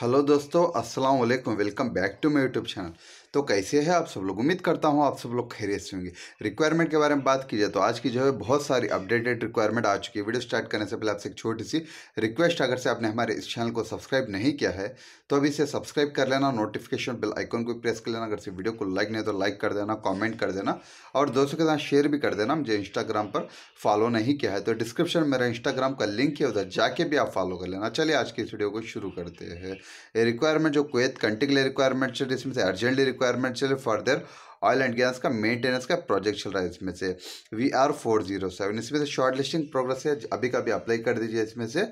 hello दोस्तों अस्सलाम वालेकुम welcome back to my YouTube channel तो कैसे है आप सब लोग उम्मीद करता हूँ आप सब लोग खैरियत से होंगे रिक्वायरमेंट के बारे में बात की जाए तो आज की जो है बहुत सारी अपडेटेड रिक्वायरमेंट आ चुकी है वीडियो स्टार्ट करने से पहले आपसे एक छोटी सी रिक्वेस्ट अगर से आपने हमारे इस चैनल को सब्सक्राइब नहीं किया है तो अभी इसे सब्सक्राइब कर लेना नोटिफिकेशन बिल आइकॉन को प्रेस कर लेना अगर से वीडियो को लाइक नहीं तो लाइक कर देना कॉमेंट कर देना और दोस्तों के साथ शेयर भी कर देना मुझे इंस्टाग्राम पर फॉलो नहीं किया है तो डिस्क्रिप्शन मेरा इंस्टाग्राम का लिंक है उधर जाके भी आप फॉलो कर लेना चलिए आज की इस वीडियो को शुरू करते हैं रिक्वायरमेंट जो कोत कंटिगले रिक्वायरमेंट से जिसमें से अर्जेंटली रिक्वायरमेंट चले फर्दर ऑयल एंड गैस का मेंटेनेंस का प्रोजेक्ट चल रहा है इसमें से V R four zero seven इसमें से शॉर्ट लिस्टिंग प्रोग्रेस है अभी का भी अप्लाई कर दीजिए इसमें से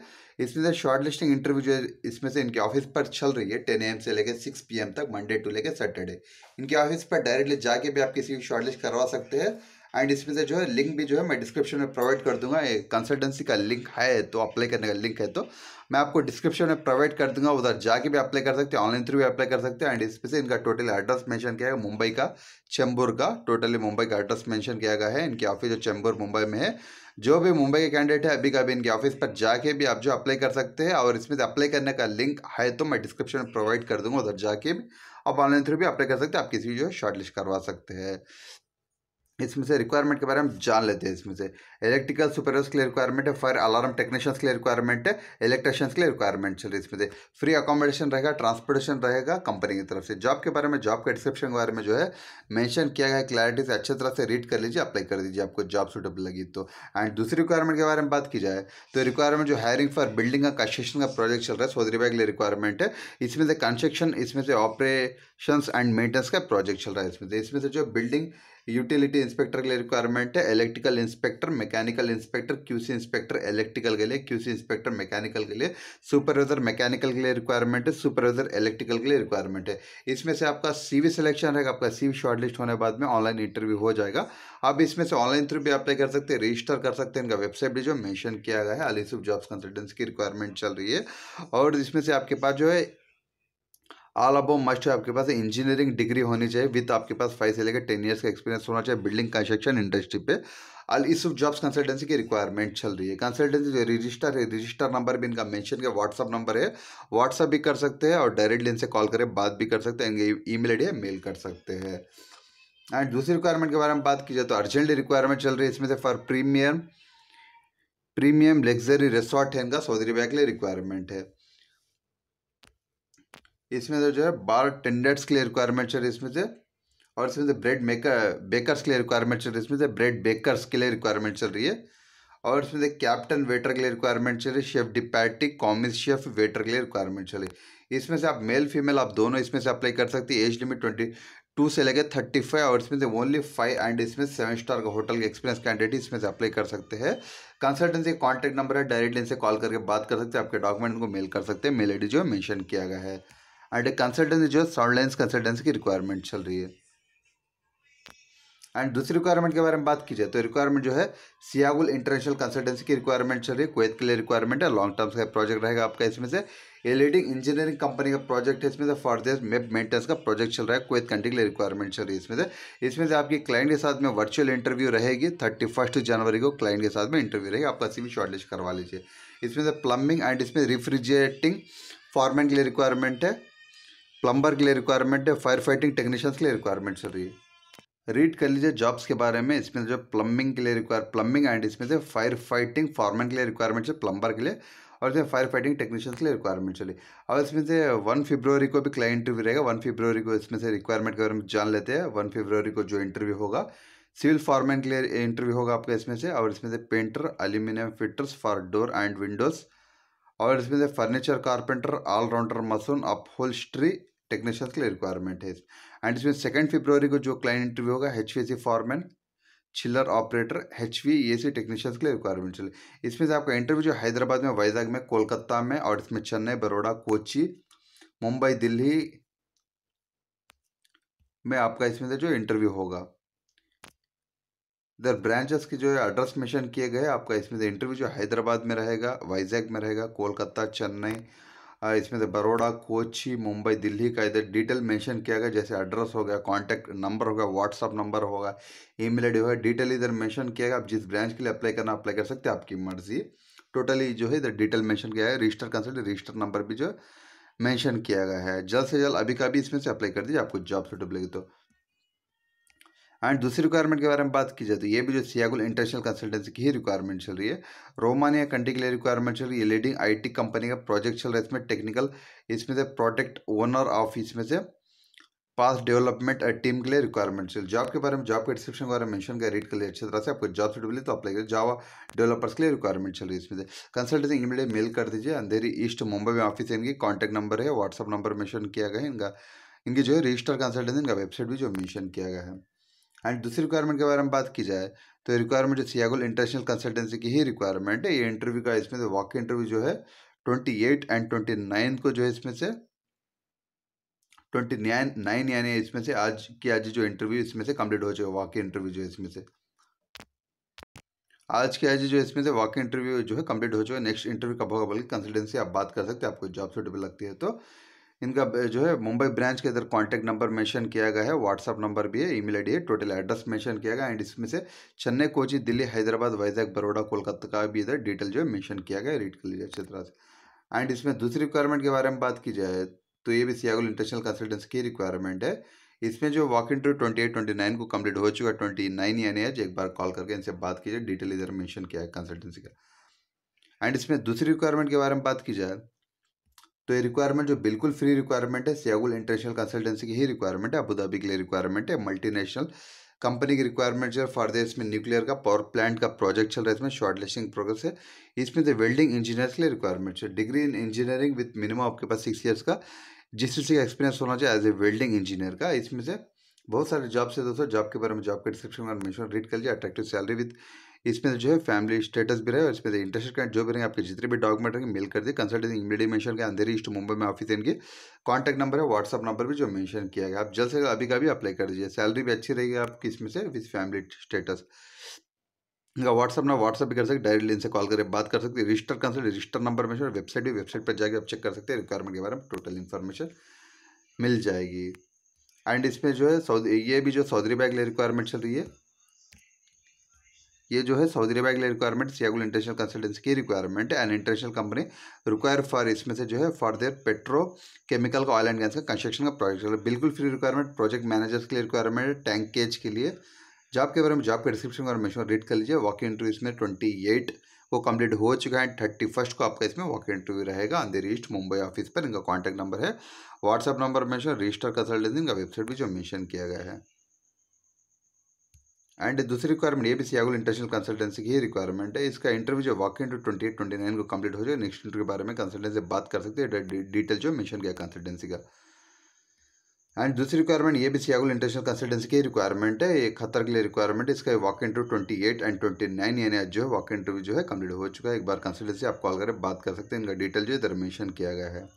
इसमें से शॉर्ट लिस्टिंग इंटरव्यू जो है इसमें से इनके ऑफिस पर चल रही है टेन एम से लेकर सिक्स पी तक मंडे टू लेकर सैटरडे इनके ऑफिस पर डायरेक्टली जाके भी आप किसी की शॉर्ट लिस्ट करवा सकते हैं एंड इसमें से जो है लिंक भी जो है मैं डिस्क्रिप्शन में प्रोवाइड कर दूंगा कंसल्टेंसी का लिंक है तो अप्लाई करने का लिंक है तो मैं आपको डिस्क्रिप्शन में प्रोवाइड कर दूंगा उधर जाके भी अप्लाई कर सकते हैं ऑनलाइन थ्रू भी अप्लाई कर सकते हैं एंड इस पे से इनका टोटल एड्रेस मेंशन किया गया मुंबई का चेंबूर का टोटली मुंबई का एड्रेस मेंशन किया गया है इनके ऑफिस जो चेंबूर मुंबई में है जो भी मुंबई के कैंडिडेट है अभी का भी इनके ऑफिस पर जाके भी आप जो अप्लाई कर सकते हैं और इसमें से अप्लाई करने का लिंक है तो मैं डिस्क्रिप्शन में प्रोवाइड कर दूंगा उधर जाके आप ऑनलाइन थ्रू भी अप्लाई कर सकते हैं आप किसी भी जो शॉर्ट लिस्ट करवा सकते हैं इसमें से रिक्वायरमेंट के बारे में जान लेते हैं इसमें से इलेक्ट्रिकल सुपरवर्स के लिए रिक्वायरमेंट है फायर अलार्म टेक्नीशियंस के लिए रिक्वायरमेंट है इलेक्ट्रिशियंस के लिए रिक्वायरमेंट चल रही इसमें से फ्री अकोमोडेशन रहेगा ट्रांसपोर्टेशन रहेगा कंपनी की तरफ से जॉब के बारे में जॉब के डिस्क्रिप्शन के बारे में जो है मैंशन किया गया क्लैरिटी से अच्छे तरह से रीड कर लीजिए अप्लाई कर दीजिए आपको जॉब सुटेबल लगी तो एंड दूसरी रिक्वायरमेंट के बारे में बात की जाए तो रिक्वायरमेंट जो हायरिंग फॉर बिल्डिंग का कंस्ट्रक्शन का प्रोजेक्ट चल रहा है सऊदी अरबिया के लिए रिक्वायरमेंट है इसमें से कंस्ट्रक्शन इसमें से ऑपरेशन एंड मेंटेनेंस का प्रोजेक्ट चल रहा है इसमें से इसमें से जो बिल्डिंग यूटिलिटी इंस्पेक्टर के लिए रिक्वायरमेंट है electrical inspector mechanical inspector QC inspector electrical के लिए क्यूसी इंस्पेक्टर मैकेनिकल के लिए सुपरवाइजर मैकेनिकल के लिए रिक्वायरमेंट है सुपरवाइजर इलेक्ट्रिकल के लिए रिक्वायरमेंट है इसमें से आपका सीवी सिलेक्शन रहेगा आपका सीवी शॉर्टलिस्ट होने के बाद में ऑनलाइन इंटरव्यू हो जाएगा आप इसमें से ऑनलाइन थ्रू भी अप्लाई कर सकते हैं रजिस्टर कर सकते हैं इनका वेबसाइट भी जो मैंशन किया गया है अलीसुफ जॉब्स कंसल्टेंसी की रिक्वायरमेंट चल रही है और इसमें से आपके पास जो है ऑल अब मस्ट है आपके पास इंजीनियरिंग डिग्री होनी चाहिए विथ आपके पास फाइव से लेकर टेन ईयर्स का एक्सपीरियंस होना चाहिए बिल्डिंग कंस्ट्रक्शन इंडस्ट्री पे अल इस जॉब्स कंसल्टेंसी की रिक्वायरमेंट चल रही है कंसल्टेंसी जो रजिस्टर है रजिस्टर नंबर भी इनका मेंशन किया व्हाट्सअप नंबर है व्हाट्सअप भी कर सकते हैं और डायरेक्टली इनसे कॉल करें बात भी कर सकते हैं ई मेल आई मेल कर सकते हैं एंड दूसरी रिक्वायरमेंट के बारे में बात की जाए तो अर्जेंटली रिक्वायरमेंट चल रही है इसमें से for premium premium luxury resort है इनका सऊदी अरबिया के लिए रिक्वायरमेंट है इसमें से जो है बार टेंडर्स के लिए रिक्वायरमेंट है इसमें से और इसमें से ब्रेड मेकर बेकर्स के लिए रिक्वायरमेंट चल रही है इसमें से ब्रेड बेकर्स के लिए रिक्वायरमेंट चल रही है और इसमें से कैप्टन वेटर के लिए रिक्वायरमेंट चल रही है chef de partie commis chef waiter के लिए रिक्वायरमेंट चल रही है इसमें से आप मेल फीमेल आप दोनों इसमें से अप्लाई कर सकती है एज लिमिट ट्वेंटी टू से लेकर थर्टी फाइव और इसमें से ओनली फाइव एंड इसमें सेवन स्टार का होटल के एक्सपीरियंस कैंडिडेट इसमें से अप्लाई कर सकते हैं कंसल्टेंसी कॉन्टैक्ट नंबर है डायरेक्टली इनसे कॉल करके बात कर सकते हैं आपके डॉक्यूमेंट को मेल कर सकते हैं मेल आई जो है मैंशन किया गया है एंड कंसल्टेंसी जो है साउंड कंसल्टेंसी की रिक्वायरमेंट चल रही है एंड दूसरी रिक्वायरमेंट के बारे में बात की जाए तो रिक्वायरमेंट जो है सियागुल इंटरनेशनल कंसल्टेंसी की रिक्वायरमेंट चल रही है कोत के लिए रिक्वायरमेंट है लॉन्ग टर्म्स का प्रोजेक्ट रहेगा आपका इसमें से ए लीडिंग इंजीनियरिंग कंपनी का प्रोजेक्ट है इसमें से फर्देस मेप मेंटेनेंस का प्रोजेक्ट चल रहा है कोत कंट्री के लिए रिक्वायरमेंट चल रही है इसमें से इसमें से आपकी क्लाइंट के साथ में वर्चुअल इंटरव्यू रहेगी थर्टी फर्स्ट जनवरी को क्लाइंट के साथ में इंटरव्यू रहेगी आप किसी भी शॉर्टलिस्ट करवा लीजिए इसमें से प्लम्बिंग एंड इसमें रिफ्रिजरेटिंग फॉर्मेंट के लिए रिक्वायरमेंट है प्लम्बर के लिए रिक्वायरमेंट है फायर फाइटिंग टेक्नीशियंस के लिए रिक्वायरमेंट चल रही है रीड कर लीजिए जॉब्स के बारे में इसमें जो प्लम्बिंग के लिए रिक्वायर प्लम्बिंग एंड इसमें से फायर फाइटिंग फॉरमैन के लिए रिक्वायरमेंट है प्लम्बर के लिए और इसमें फायर फाइटिंग टेक्नीशियंस के लिए रिक्वायरमेंट चली और इसमें से वन फेब्रवरी को भी क्लाइंट इंटरव्यू रहेगा वन फेब्रवरी को इसमें से रिक्वायरमेंट के बारे में जान लेते हैं वन फेब्रवरी को जो इंटरव्यू होगा सिविल फॉरमैन के लिए इंटरव्यू होगा आपका इसमें से और इसमें से painter aluminium fitters for door and windows और इसमें से furniture carpenter allrounder mason upholstery technicians के लिए रिक्वायरमेंट है एंड इसमें सेकेंड फेब्रवरी को जो क्लाइंट इंटरव्यू होगा H V foreman chiller operator H V A C technicians के लिए रिक्वायरमेंट चले इसमें से आपका इंटरव्यू जो हैदराबाद में वाइजाग में कोलकाता में और इसमें चेन्नई बरोडा कोची मुंबई दिल्ली में आपका इसमें से जो इंटरव्यू होगा इधर ब्रांचेस के जो है एड्रेस मेंशन किए गए आपका इसमें से इंटरव्यू जो हैदराबाद में रहेगा वाइजैग में रहेगा कोलकाता चेन्नई इसमें से बड़ोड़ा कोची मुंबई दिल्ली का इधर डिटेल मेंशन किया गया जैसे एड्रेस हो गया कॉन्टैक्ट नंबर होगा व्हाट्सअप नंबर होगा ई मेल होगा डिटेल इधर मैंशन किया गया आप जिस ब्रांच के लिए अप्लाई करना अप्लाई कर सकते हैं आपकी मर्जी टोटली जो है इधर डिटेल मैंशन किया गया रजिस्टर कंसल्ट रजिस्टर नंबर भी जो मेंशन किया गया है जल्द से जल्द अभी का भी इसमें से अप्लाई कर दीजिए आपको जॉब सुटेबल तो एंड दूसरी रिक्वायरमेंट के बारे में बात की जाए तो ये भी जो सियागुल इंटरनेशनल कंसल्टेंसी की ही रिक्वायरमेंट चल रही है रोमानिया कंट्री के लिए रिक्वायरमेंट चल रही है लीडिंग आईटी कंपनी का प्रोजेक्ट चल रहा है इसमें टेक्निकल इसमें से प्रोडक्ट ओनर ऑफ इसमें से पास डेवलपमेंट टीम के लिए रिक्वायरमेंट चल जॉब के बारे में जॉब के डिस्क्रिप्शन के बारे में मैंशन किया रीड कर लिए अच्छी तरह से आपको जॉब सीट मिली तो अप्लाई करें जॉब डेवलपर्स के लिए रिक्वायरमेंट चल रही है इसमें से कंसल्टेंसी इमीडिएट मेल कर दीजिए अंधेरी ईस्ट मुंबई में ऑफिस है इनकी कॉन्टैक्ट नंबर है व्हाट्सअप नंबर मैंशन किया गया है इनका इनकी जो है रजिस्टर कंसल्टेंसी इनका वेबसाइट भी जो मैंशन किया गया है एंड दूसरी रिक्वायरमेंट के बारे में बात की जाए तो रिक्वायरमेंट जो सियागुल इंटरनेशनल कंसल्टेंसी की ही रिक्वायरमेंट है ये इंटरव्यू का इसमें वॉक तो इंटरव्यू जो है twenty eight and twenty nine को जो है इसमें से ट्वेंटी नाइन नाइन यानी इसमें से आज की आज जो इंटरव्यू इसमें से कंप्लीट हो जाएगा वॉक इंटरव्यू जो है इसमें से आज की आज जो इसमें से वॉक इंटरव्यू जो है कंप्लीट हो चुका है नेक्स्ट इंटरव्यू कब होगा बल्कि कंसल्टेंसी आप बात कर सकते हैं आपको जॉब सुटेबल लगती है तो इनका जो है मुंबई ब्रांच के इधर कॉन्टैक्ट नंबर मेंशन किया गया है व्हाट्सअप नंबर भी है ईमेल आईडी है टोटल एड्रेस मेंशन किया गया एंड इसमें से चेन्नई कोची दिल्ली हैदराबाद वैजाग बड़ोड़ा कोलकाता का भी इधर डिटेल जो है मैंशन किया गया रीड कर लीजिए अच्छी तरह से एंड इसमें दूसरी रिक्वायरमेंट के बारे में बात की जाए तो ये भी सियागुल इंटरनेशनल कंसल्टेंसी की रिक्वायरमेंट है इसमें जो walk interview twenty eight twenty nine को कंप्लीट हो चुका है ट्वेंटी नाइन यानी आज एक बार कॉल करके इनसे बात कीजिए डिटेल इधर मेंशन किया है कंसल्टेंसी का एंड इसमें दूसरी रिक्वायरमेंट के बारे में बात की जाए तो ये रिक्वायरमेंट जो बिल्कुल फ्री रिक्वायरमेंट है सियागुल इंटरनेशनल कंसल्टेंसी की ही रिक्वायरमेंट है अबूधाबी के लिए रिक्वायरमेंट है मल्टीनेशनल कंपनी की रिक्वायरमेंट जो फर्दर इसमें न्यूक्लियर का पावर प्लांट का प्रोजेक्ट चल रहा है इसमें शॉर्ट लिस्टिंग प्रोग्रेस है इसमें से वेल्डिंग इंजीनियर्स के लिए रिक्वायरमेंट है degree in engineering with minimum आपके पास सिक्स ईयर्स का जिस चीज़ का एक्सपीरियंस होना चाहिए एज ए वेल्डिंग इंजीनियर का इसमें से बहुत सारे जॉब्स है दोस्तों जॉब के बारे में जॉब के डिस्क्रिप्शन में मेंशन रीड कर लीजिए अट्रैक्टिव सैलरी विद इसमें जो है फैमिली स्टेटस भी रहे और इसमें इंटरेस्ट करेंट जो भी रहेंगे आपके जितने भी डॉक्यूमेंट रहेंगे मेल कर दिए कंसल्टेंसी मीडिया मेंशन के अंधेरी ईस्ट मुंबई में ऑफिस इनके कॉन्टैक्ट नंबर है व्हाट्सअप नंबर भी जो मैंशन किया गया आप जल्द से अभी का भी अप्लाई कर दीजिए सैलरी भी अच्छी रहेगी आपकी इसमें से विथ फैमिली स्टेटस इनका व्हाट्सअप ना व्हाट्सअप भी कर सकते डायरेक्टली इनसे कॉल करके बात कर सकते रजिस्टर कंसल्ट रजिस्टर नंबर में वेबसाइट भी वेबसाइट पर जाकर आप चेक कर सकते हैं रिक्वायरमेंट के बारे में टोटल इन्फॉर्मेशन मिल जाएगी एंड इसमें जो है सऊदी ये भी जो सऊदी बैग रिक्वायरमेंट चल रही है ये जो है सऊदी अरबिया के लिए रिक्वायरमेंट सियागुल इंटरनेशनल कंसल्टेंसी की requirement and international company require for इसमें से जो है फॉर देयर पेट्रो केमिकल का ऑयल एंड गैस का कंस्ट्रक्शन का प्रोजेक्ट मतलब बिल्कुल फ्री रिक्वायरमेंट प्रोजेक्ट मैनेजर्स के लिए रिक्वायरमेंट है टैंक केज के लिए जॉब के बारे में जॉब के डिस्क्रिप्शन और मेशन रीड कर लीजिए वॉक इंटरव्यू इसमें ट्वेंटी एट वो कंप्लीट हो चुका है थर्टी फर्स्ट को आपका इसमें वॉक इंटरव्यू रहेगा अंधेरी ईस्ट मुंबई ऑफिस पर इनका कॉन्टैक्ट नंबर है WhatsApp number mention register consultancy इनका वेबसाइट भी जो मेंशन किया गया है एंड दूसरी रिक्वायरमेंट ये भी सियागुल इंटरनेशनल कंसल्टेंसी की ही रिक्वायरमेंट है इसका इंटरव्यू जो walk into twenty eight twenty nine को कंप्लीट हो जाए नेक्स्ट इंटरव्यू के बारे में कंसल्टेंसी से बात कर सकते हैं डिटेल जो मेंशन किया कंसल्टेंसी का एंड दूसरी रिक्वायरमेंट ये भी सियागुल इंटरनेशनल कंसल्टेंसी की रिक्वायरमेंट है एक खतर के लिए रिक्वायरमेंट इसका walk interview twenty eight and twenty nine यानी आज जो है वॉक इंटरव्यू जो है कंप्लीट हो चुका है एक बार कंसल्टेंसी आप कॉल करें बात कर सकते हैं इनका डिटेल जो इधर मेंशन किया गया है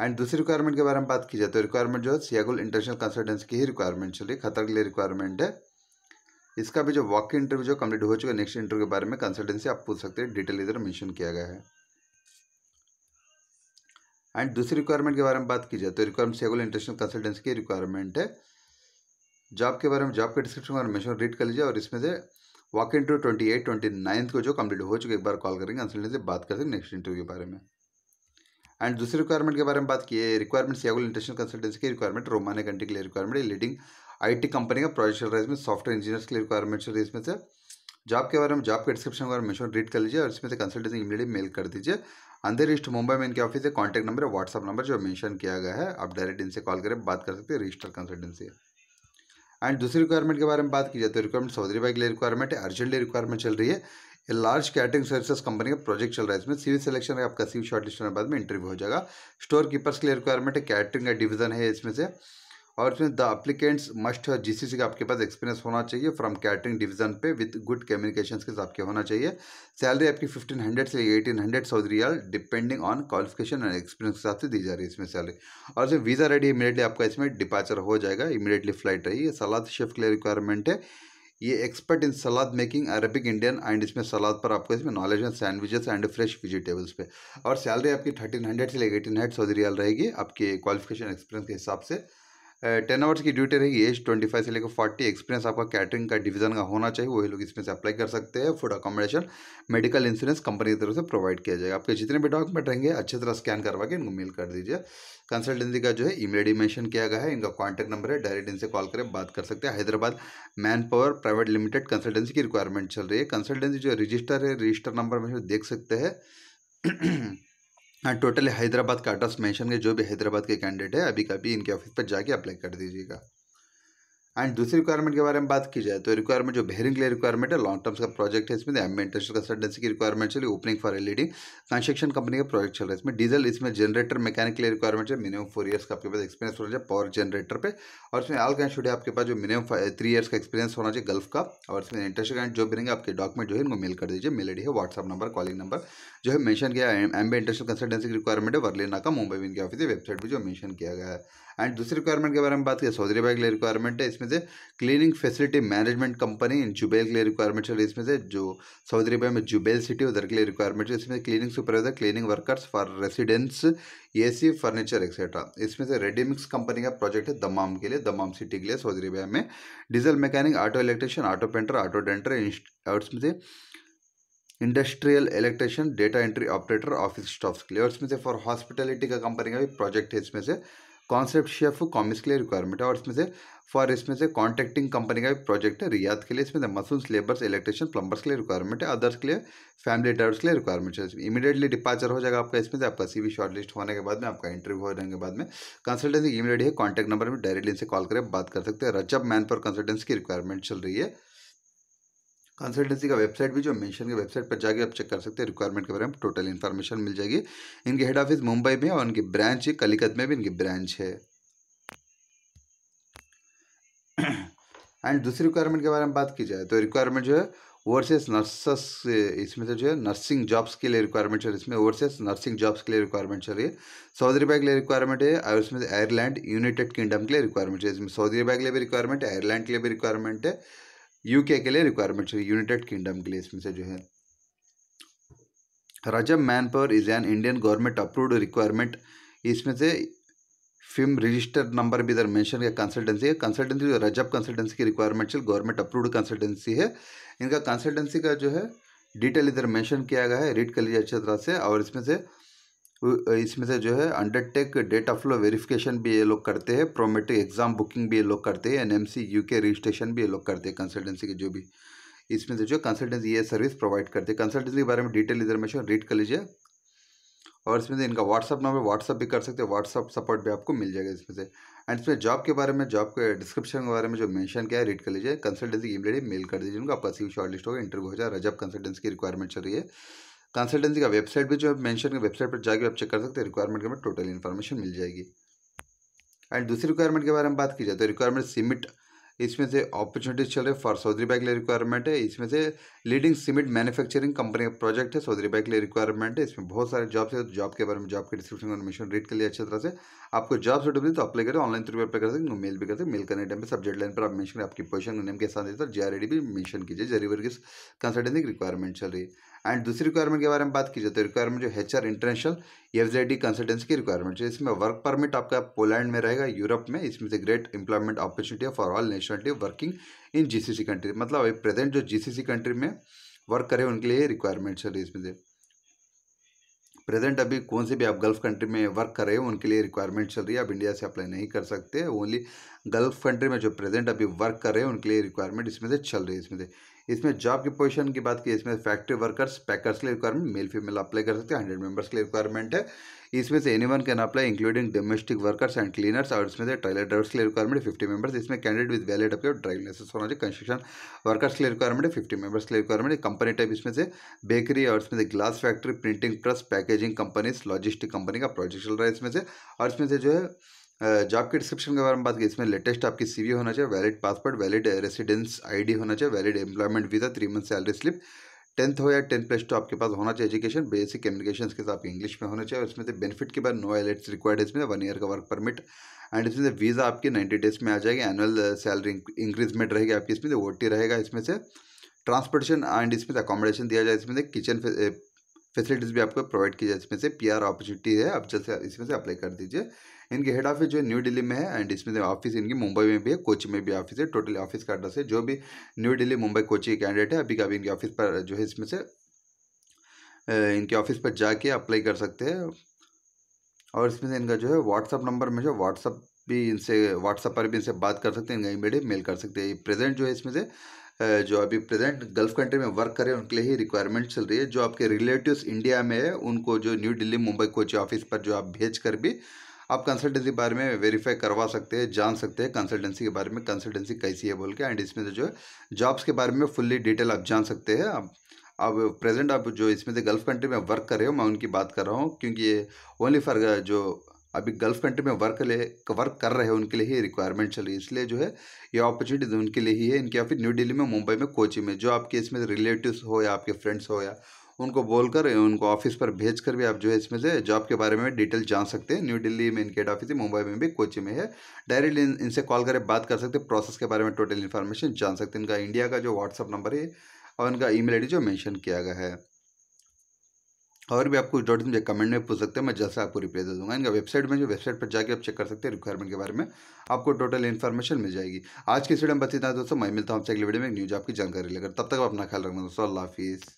एंड दूसरी रिक्वायरमेंट के बारे में बात की जाए तो रिक्वायरमेंट जो है सियागुल इंटरनेशनल कंसल्टेंसी की ही रिक्वायरमेंट चल रही है खतर के लिए रिक्वायरमेंट है इसका भी जो वॉक इंटरव्यू जो कंप्लीट हो चुका है नेक्स्ट इंटरव्यू के बारे में कंसल्टेंसी आप पूछ सकते हैं डिटेल इधर मेंशन किया गया है एंड दूसरी रिक्वायरमेंट के बारे में बात की जाए तो रिक्वायरमेंट सियागुल इंटरनेशनल कंसल्टेंसी की रिक्वायरमेंट है जॉब के बारे में जॉब के डिस्क्रिप्शन और मेंशन रीड कर लीजिए और इसमें से walk interview twenty eight twenty ninth को जो कम्प्लीट हो चुके एक बार कॉल करेंगे कंसल्टेंसी बात करते हैं नेक्स्ट इंटरव्यू के बारे में एंड दूसरी रिक्वायरमेंट के बारे में बात की है रिक्वायरमेंट सियागुल इंटरनेशनल कंसल्टेंसी की रिक्वायरमेंट रोमान कंट्री के लिए रिक्वायरमेंट लीडिंग आईटी कंपनी का प्रोजेक्ट चल रहा है इसमें सॉफ्टवेयर इंजीनियर्स के लिए रिक्वायरमेंट है इसमें से जॉब के बारे में जॉब के डिस्क्रिप्शन के बारे में रीड कर लीजिए और इसमें से कंसल्टेंसी इमीडिएटली मेल कर दीजिए अंदर ईस्ट मुंबई में इनके ऑफिस है कॉन्टैक्ट नंबर है व्हाट्सअप नंबर जो मेंशन किया गया है आप डायरेक्ट इनसे कॉल करें बात कर सकते हैं रजिस्टर कंसल्टेंसी एंड दूसरी रिक्वायरमेंट के बारे में बात की जाए तो रिक्वायरमेंट सौदरी भाई के लिए रिक्वायरमेंट है अर्जेंटली रिक्वायरमेंट चल रही है ये लार्ज कैटरिंग सर्विसेज कंपनी का प्रोजेक्ट चल रहा है इसमें सीवी सिलेक्शन है आपका सीवी शॉर्ट लिस्ट होने के बाद में इंटरव्यू हो जाएगा स्टोर कीपर्स के लिए रिक्वायरमेंट है कैटरिंग का डिवीजन है इसमें से और इसमें द अप्लीकेंट्स मस्ट है जीसीसी का आपके पास एक्सपीरियंस होना चाहिए फ्रॉम कैटरिंग डिवीजन पे विद गुड कम्युनिकेशन स्किल्स आपके होना चाहिए सैलरी आपकी फिफ्टीन हंड्रेड से eighteen hundred Saudi riyal depending on qualification and experience के हिसाब से दी जा रही है इसमें सैलरी और इसमें वीज़ा रेडी इमीडिएटली आपका इसमें डिपार्चर हो जाएगा इमीडिएटली फ्लाइट रही है सलाद शिफ्ट के लिए रिक्वायरमेंट है ये expert in salad making Arabic Indian and इसमें सलाद पर आपको इसमें नॉलेज है सैंडविचेस एंड फ्रेश वेजिटेबल्स पे और सैलरी आपकी थर्टीन हंड्रेड से लेकर एटीन हंड्रेड सऊदी रियाल रहेगी आपके क्वालिफिकेशन एक्सपीरियंस के हिसाब से टेन आवर्स की ड्यूटी रहेगी एज ट्वेंटी फाइव से लेकर फोर्टी एक्सपीरियंस आपका कैटरिंग का डिवीजन का होना चाहिए वही लोग इसमें से अप्लाई कर सकते हैं food accommodation medical insurance company की तरफ से प्रोवाइड किया जाएगा आपके जितने भी डॉक्यूमेंट रहेंगे अच्छे तरह स्कैन करवा के इनको मेल कर दीजिए कंसल्टेंसी का जो है ई मेल मेंशन किया गया है इनका कॉन्टैक्ट नंबर है डायरेक्ट इनसे कॉल करें बात कर सकते हैं Hyderabad man power private limited consultancy की रिक्वायरमेंट चल रही है कंसल्टेंसी जो रजिस्टर है रजिस्टर नंबर में देख सकते हैं हाँ टोटली हैदराबाद का एड्रेस मेंशन के जो भी हैदराबाद के कैंडिडेट है अभी का इनके ऑफिस पर जाके अप्लाई कर दीजिएगा एंड दूसरी रिक्वायरमेंट के बारे में बात की जाए तो रिक्वायरमेंट जो बेहरिंग लिए रिक्वायरमेंट है लॉन्ग टर्म्स का प्रोजेक्ट है इसमें एम इंटरनेशनल कंसल्टेंसी की रिक्वायरमेंट चली opening for LED construction company का प्रोजेक्ट चल रहा है इसमें डीजल इसमें जनरेटर मैकेनिक के लिए रिक्वायरमेंट है मिनिमम फोर ईयर्स का आपके पास एक्सपीरियंस होना चाहिए पावर जनरेटर पर और इसमें आल कैंड शुड आपके पास जो मिनिमम थ्री ईयर्स का एक्सपीरियंस होना चाहिए गल्फ का और इसमें इंटरनेशनल जो भी रहेंगे आपके डॉक्यूमेंट जो है इनको मेल कर दीजिए मेल आई है व्हाट्सअप नंबर कॉलिंग नंबर जो है मेंशन किया एम एम इंटरनेशनल कंसल्टेंसी की रिक्वायरमेंट है वर्लिना का मुंबई इनके ऑफिस वेबसाइट पर जो मेंशन किया गया है एंड दूसरी रिक्वायरमेंट के बारे में बात किया सौदरी बाइक के लिए रिक्वायरमेंट है इसमें इसमें से cleaning facility management company in Jubail के लिए रिक्वायरमेंट चल रही है इसमें से जो सऊदी अरबिया में जुबेल सिटी उधर के लिए रिक्वायरमेंट है इसमें cleaning supervisor cleaning workers for residence a furniture etcetera इसमें से रेडीमिक्स कंपनी का प्रोजेक्ट है दमाम के लिए दमाम सिटी के लिए सऊदी अरबिया में diesel mechanic auto electrician auto painter auto denter और इसमें से industrial electrician data entry operator office staff के लिए और इसमें से फॉर हॉस्पिटलिटी का कंपनी का भी प्रोजेक्ट है इसमें से कॉन्सेप्ट शेफ कॉमिक्स के लिए रिक्वायरमेंट है और इसमें से फॉर इसमें से कॉन्ट्रैक्टिंग कंपनी का भी प्रोजेक्ट है रियाद के लिए इसमें से मसूस लेबर्स इलेक्ट्रिशियन प्लम्बर्स के लिए रिक्वायरमेंट है अदर्स के लिए फैमिली डर्स के लिए रिक्वायरमेंट है इमीडिएटली डिपार्चर हो जाएगा आपका इसमें से आपका सी शॉर्ट लिस्ट होने के बाद में आपका इंटरव्यू हो जाने के बाद में कंसल्टेंसी इमीडिएट है कॉन्टैक्ट नंबर में डायरेक्टली इनसे कॉल करें बात कर सकते हैं रजब मैन फॉर कंसल्टेंसी की रिक्वायरमेंट चल रही है कंसल्टेंसी का वेबसाइट भी जो मेंशन के वेबसाइट पर जाके आप चेक कर सकते हैं रिक्वायरमेंट के बारे में टोटल इन्फॉर्मेशन मिल जाएगी इनके हेड ऑफिस मुंबई में और इनकी ब्रांच कलिकत में भी इनकी ब्रांच है एंड दूसरी रिक्वायरमेंट के बारे में बात की जाए तो रिक्वायरमेंट जो है ओवरसेस नर्सेस इसमें से जो है नर्सिंग जॉब्स के लिए रिक्वायरमेंट है इसमें ओवरसेस नर्सिंग जॉब्स के लिए रिक्वायरमेंट है सऊदी अरबिया के लिए रिक्वायरमेंट है और इसमें आयरलैंड यूनाइटेड किंगडम के लिए रिक्वायरमेंट है इसमें सऊदी अरबिया के लिए भी रिक्वायरमेंट है आयरलैंड के लिए भी रिक्वायरमेंट है यूके के लिए रिक्वायरमेंट है यूनाइटेड किंगडम के लिए इसमें से जो है Rajab man power is an Indian government approved requirement इसमें से फिम रजिस्टर नंबर भी इधर मेंशन किया कंसल्टेंसी है कंसल्टेंसी जो रजब कंसल्टेंसी की रिक्वायरमेंट है गवर्नमेंट अप्रूव्ड कंसल्टेंसी है इनका कंसल्टेंसी का जो है डिटेल इधर मेंशन किया गया है रीड कर लीजिए अच्छी तरह से और इसमें से इसमें से जो है अंडरटेक डेटा फ्लो वेरिफिकेशन भी ये लोग करते हैं प्रोमेट्रिक एग्जाम बुकिंग भी ये लोग करते हैं एनएमसी यूके रजिस्ट्रेशन भी ये लोग करते हैं कंसल्टेंसी के जो भी इसमें से जो कंसल्टेंसी ये सर्विस प्रोवाइड करते हैं कंसल्टेंसी के बारे में डिटेल इंफॉर्मेशन रीड कर लीजिए और इसमें से इनका व्हाट्सअप नंबर व्हाट्सअप भी कर सकते हैं व्हाट्सअप सपोर्ट भी आपको मिल जाएगा इसमें से एंड इसमें जॉब के बारे में जॉब के डिस्क्रिप्शन के बारे में जो मेंशन किया है रीड कर लीजिए कंसल्टेंसी की मेल कर दीजिए उनका आपका शॉर्ट लिस्ट होगा इंटरव्यू हो जाए रजब कंसल्टेंसी की रिक्वायरमेंट चल रही है कंसल्टेंसी का वेबसाइट भी जो है मेंशन के वेबसाइट पर जाके आप चेक कर सकते हैं रिक्वायरमेंट के में टोटल इन्फॉर्मेशन मिल जाएगी एंड दूसरी रिक्वायरमेंट के बारे में बात की जाए तो रिक्वायरमेंट सीमिट इसमें से अपॉर्चुनिटीज चल रही है फॉर सौधरी बाइक लिए रिक्वायरमेंट है इसमें से लीडिंग सीमेंट मैन्युफैक्चरिंग कंपनी का प्रोजेक्ट है सौधरी बाइक लिए रिक्वायरमेंट है इसमें बहुत सारे जॉब्स है जॉब के बारे में जॉब के डिस्क्रिप्शन और मिशन रीड के लिए अच्छे तरह से आपको जॉब से डब्ल्यू तो अप्लाई करें ऑनलाइन थ्रू अप्लाई कर सकते मेल भी कर सकते मेल करने टाइम पर सब्जेक्ट लाइन पर आप मैं आपकी पोजिशन नेम के साथ देते आर डी भी मैंशन कीजिए जरिए वर्ग कंसल्टेंसी की रिक्वायरमेंट चल रही है एंड दूसरी रिक्वायरमेंट के बारे में बात तो e की जाए तो रिक्वायरमेंट जो H R international F D consultancy की रिक्वायरमेंट है इसमें वर्क परमिट आपका पोलैंड में रहेगा यूरोप में इसमें से great employment opportunity for all nationality working in G C C country मतलब अभी प्रेजेंट जो जी सी सी कंट्री में वर्क करें उनके लिए रिक्वायरमेंट्स है इसमें से प्रेजेंट अभी कौन से भी आप गल्फ कंट्री में वर्क कर रहे हो उनके लिए रिक्वायरमेंट चल रही है आप इंडिया से अप्लाई नहीं कर सकते ओनली गल्फ कंट्री में जो प्रेजेंट अभी वर्क कर रहे हैं उनके लिए रिक्वायरमेंट इसमें से चल रही है इसमें से इसमें जॉब की पोजीशन की बात की इसमें फैक्ट्री वर्कर्स पैकर्स के लिए रिक्वायरमेंट मेल फीमेल अप्लाई कर सकते हैं हंड्रेड मेंबर्स के लिए रिक्वायरमेंट है इसमें से any one can apply including domestic workers and cleaners और इसमें से ट्रेलर ड्राइवर्स के लिए रिक्वायरमेंट फिफ्टी मेंबर्स इसमें कैंडिडेट विद वैलिड अपने ड्राइविंग लाइसेंस होना चाहिए कंस्ट्रक्शन वर्कर्स के लिए रिक्वायरमेंट है फिफ्टी मेंबर्स के लिए रिक्वायरमेंट कंपनी टाइप इसमें से बेकरी और इसमें से glass factory printing press packaging companies logistic company का प्रोजेक्ट चल रहा है इसमें से और इसमें से जो है जॉब के डिस्क्रिप्शन के बारे में बात की इसमें लेटेस्ट आपकी सीवी होना चाहिए valid passport valid residence ID होना चाहिए valid employment visa three month salary slip tenth हो या टेंथ प्लस टू आपके पास होना चाहिए एजुकेशन बेसिक कम्युनिकेशन के साथ इंग्लिश में होना चाहिए और इसमें से बेनिफिट के बाद नो एलेट्स रिक्वायर्ड इसमें वन ईयर का वर्क परमिट एंड इसमें से वीज़ा आपकी नाइन्टी डेज में आ जाएगी एनुअल सैलरी इंक्रीजमेंट रहेगी आपकी इसमें से ओ रहेगा इसमें से ट्रांसपोर्टेशन एंड इसमें से अकोमोडेशन दिया जाए इसमें से किचन फैसिलिटीज़ भी आपको प्रोवाइड की जाए इसमें से पी आर अपॉर्चुनिटी है आप जैसे इसमें से अप्लाई कर दीजिए इनके हेड ऑफिस जो है न्यू दिल्ली में है एंड इसमें ऑफिस इनकी मुंबई में भी है कोची में भी ऑफिस है टोटली ऑफिस का एड्रेस है जो भी न्यू दिल्ली मुंबई कोची कैंडिडेट है अभी का इनके ऑफिस पर जो है इसमें से इनके ऑफिस पर जाके अप्लाई कर सकते हैं और इसमें से इनका जो है व्हाट्सअप नंबर में जो व्हाट्सअप भी इनसे व्हाट्सअप पर भी इनसे बात कर सकते हैं इनका इमीडिएट मेल कर सकते हैं प्रेजेंट जो है इसमें से जो अभी प्रेजेंट गल्फ कंट्री में वर्क कर रहे हैं उनके लिए ही रिक्वायरमेंट चल रही है जो आपके रिलेटिव्स इंडिया में है उनको जो न्यू दिल्ली मुंबई कोचिंग ऑफिस पर जो आप भेज कर भी आप कंसल्टेंसी के बारे में वेरीफाई करवा सकते हैं जान सकते हैं कंसल्टेंसी के बारे में कंसल्टेंसी कैसी है बोल के एंड इसमें से जो है जॉब्स के बारे में फुल्ली डिटेल आप जान सकते हैं आप अब प्रेजेंट आप जो इसमें से गल्फ कंट्री में वर्क कर रहे हो मैं उनकी बात कर रहा हूँ क्योंकि ये ओनली फॉर जो अभी गल्फ कंट्री में वर्क ले वर्क कर रहे हैं उनके लिए ही रिक्वायरमेंट चल रही है इसलिए जो है ये अपॉर्चुनिटी उनके लिए ही है इनके या फिर न्यू दिल्ली में मुंबई में कोची में जो आपके इसमें रिलेटिव्स हो या आपके फ्रेंड्स हो या उनको बोलकर उनको ऑफिस पर भेज कर भी आप जो है इसमें से जॉब के बारे में डिटेल जान सकते हैं न्यू दिल्ली में इनके हेड ऑफिस है मुंबई में भी कोची में है डायरेक्टली इन, इनसे कॉल करें बात कर सकते हैं प्रोसेस के बारे में टोटल इन्फॉर्मेशन जान सकते हैं इनका इंडिया का जो व्हाट्सअप नंबर है और इनका ईमेल आईडी जो मेंशन किया गया है और भी आप कुछ डाउट मुझे कमेंट में पूछ सकते हैं मैं जैसा आपको रिप्लाई दे दूंगा इनका वेबसाइट में जो वेबसाइट पर जाकर आप चेक कर सकते हैं रिक्वायरमेंट के बारे में आपको टोटल इन्फॉर्मेशन मिल जाएगी आज के में बस इतना दोस्तों मैं मिलता हूँ आपसे अगले वीडियो में न्यूज आपकी जानकारी लेकर तब तक आप अपना ख्याल रखना दोस्तों अल्लाह हाफिज़